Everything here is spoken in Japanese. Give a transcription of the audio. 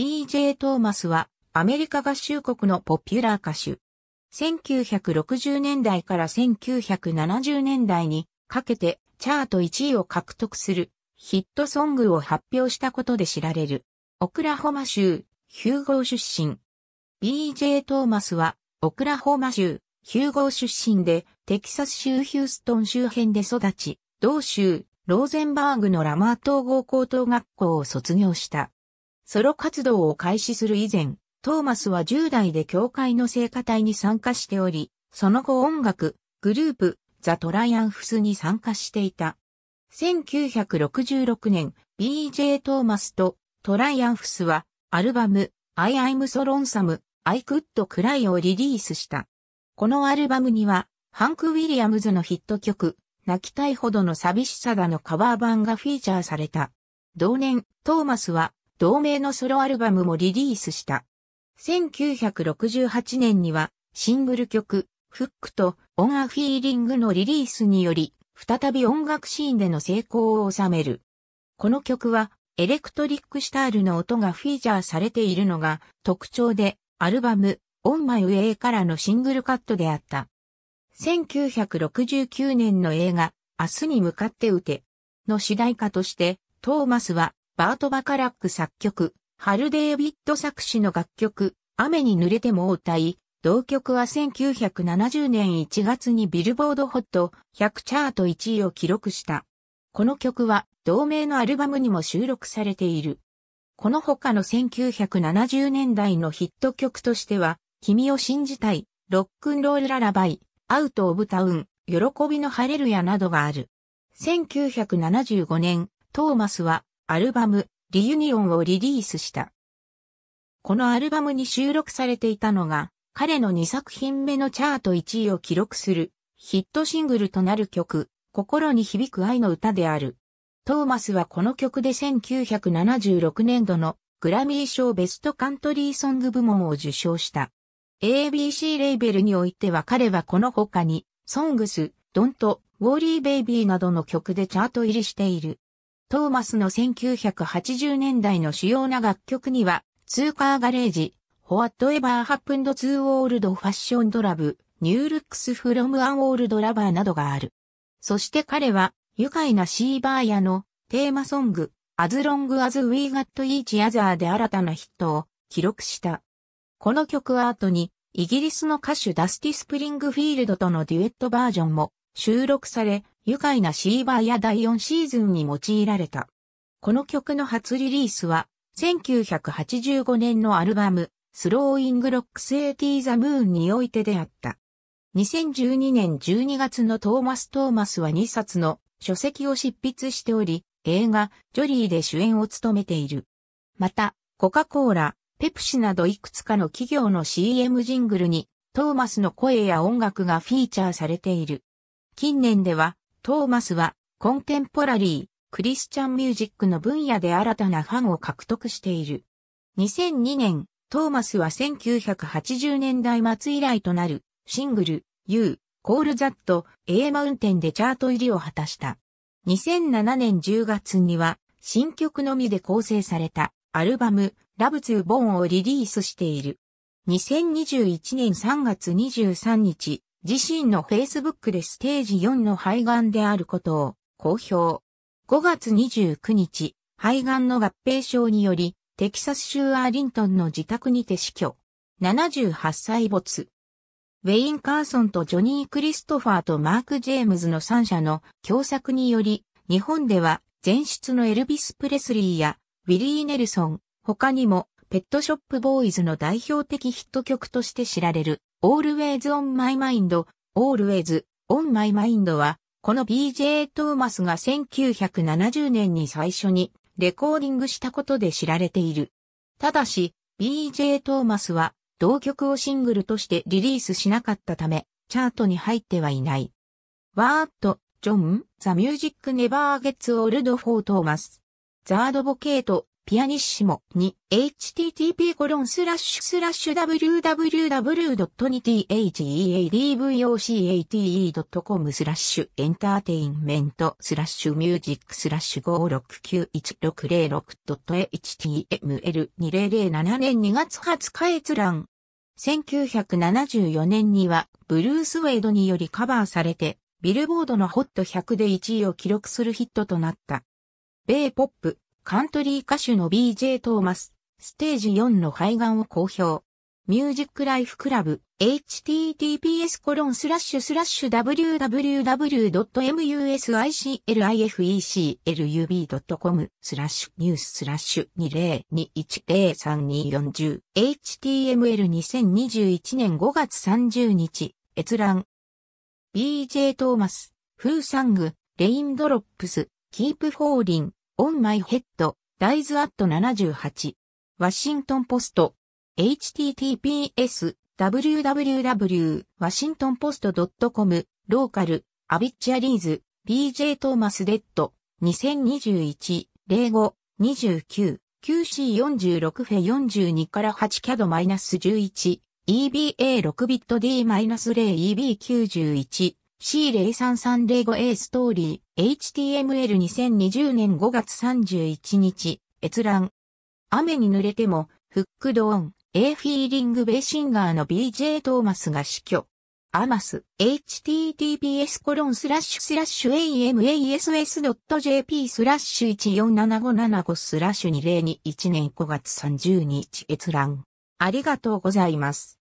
E.J. トーマスはアメリカ合衆国のポピュラー歌手。1960年代から1970年代にかけてチャート1位を獲得するヒットソングを発表したことで知られる。オクラホマ州ヒューゴー出身。B.J. トーマスはオクラホマ州ヒューゴー出身でテキサス州ヒューストン周辺で育ち、同州ローゼンバーグのラマー統合高等学校を卒業した。ソロ活動を開始する以前、トーマスは10代で教会の聖歌隊に参加しており、その後音楽、グループ、ザ・トライアンフスに参加していた。1966年、BJ トーマスとトライアンフスは、アルバム、I am so lonesome, I could cry をリリースした。このアルバムには、ハンク・ウィリアムズのヒット曲、泣きたいほどの寂しさだのカバー版がフィーチャーされた。同年、トーマスは同名のソロアルバムもリリースした。1968年にはシングル曲、フックとオンアフィーリングのリリースにより、再び音楽シーンでの成功を収める。この曲は、エレクトリックシタールの音がフィーチャーされているのが特徴で、アルバム、オンマイウェイからのシングルカットであった。1969年の映画、明日に向かって撃て、の主題歌として、トーマスはバート・バカラック作曲、ハル・デイビッド作詞の楽曲、雨に濡れても歌い、同曲は1970年1月にビルボードホット100チャート1位を記録した。この曲は同名のアルバムにも収録されている。この他の1970年代のヒット曲としては、君を信じたい、ロックンロールララバイ、アウト・オブ・タウン、喜びのハレルヤなどがある。1975年、トーマスはアルバム、リユニオンをリリースした。このアルバムに収録されていたのが、彼の2作品目のチャート1位を記録する、ヒットシングルとなる曲、心に響く愛の歌である。トーマスはこの曲で1976年度のグラミー賞ベストカントリーソング部門を受賞した。ABC レーベルにおいては彼はこの他に、ソングス、ドント、ウォーリーベイビーなどの曲でチャート入りしている。トーマスの1980年代の主要な楽曲には、ツーカーガレージ、ホワットエバーハ h a p p e n ー d to Old Fashion Drab、New Looks from an などがある。そして彼は、愉快なシーバーヤのテーマソング、アズロングアズウィーガットイーチアザーで新たなヒットを記録した。この曲アートに、イギリスの歌手ダスティ・スプリングフィールドとのデュエットバージョンも収録され、愉快なシーバーや第4シーズンに用いられた。この曲の初リリースは、1985年のアルバム、スローイングロックスエィーザムーンにおいてであった。2012年12月のトーマス・トーマスは2冊の書籍を執筆しており、映画、ジョリーで主演を務めている。また、コカ・コーラ、ペプシなどいくつかの企業の CM ジングルに、トーマスの声や音楽がフィーチャーされている。近年では、トーマスは、コンテンポラリー、クリスチャンミュージックの分野で新たなファンを獲得している。2002年、トーマスは1980年代末以来となる、シングル、You, Call That, A Mountain でチャート入りを果たした。2007年10月には、新曲のみで構成された、アルバム、Love to Bone をリリースしている。2021年3月23日、自身の Facebook でステージ4の肺がんであることを公表。5月29日、肺がんの合併症により、テキサス州アーリントンの自宅にて死去。78歳没。ウェイン・カーソンとジョニー・クリストファーとマーク・ジェームズの3社の共作により、日本では前出のエルビス・プレスリーやウィリー・ネルソン、他にもペットショップボーイズの代表的ヒット曲として知られる Always on my mind, Always on my mind は、この BJ トーマスが1970年に最初にレコーディングしたことで知られている。ただし、BJ トーマスは同曲をシングルとしてリリースしなかったため、チャートに入ってはいない。ワーッと、ジョン、ザ・ミュージック・ネバー・ゲッツ・オールド・フォー・トーマス。ザードボケート、ピアニッシモに h t t p コロンススララッッシシュュ w w w 2 t h e d v o c a t e c o m スラッシュエンターテインメントスラッシュミュージックスラッシュ 569106.html2007 年2月20日閲覧1974年にはブルース・ウェイドによりカバーされてビルボードのホット100で1位を記録するヒットとなった。米ポップ、カントリー歌手の BJ トーマス、ステージ4の肺がんを公表。ミュージックライフクラブ、https コロンスラッシュスラッシュ www.musiclifeclub.com スラッシュニューススラッシュ2 0 2 1 0 3 2 4 0 html2021 年5月30日閲覧 BJ トーマス、フーサング、レインドロップス、キープフォーリン On My Head Dies at 78ワシントンポスト https www.washingtonpost.com ローカルアビッチアリーズ BJ トーマスデッド 2021-05-29-QC46 フェ42から8キャド -11 EBA6 ビット D-0 EB91 C0330A ストーリー HTML2020 年5月31日、閲覧。雨に濡れても、フックドーン、A フィーリングベーシンガーの BJ トーマスが死去。アマス、https コロンスラッシュスラッシュ amass.jp スラッシュ147575スラッシュ2021年5月30日閲覧。ありがとうございます。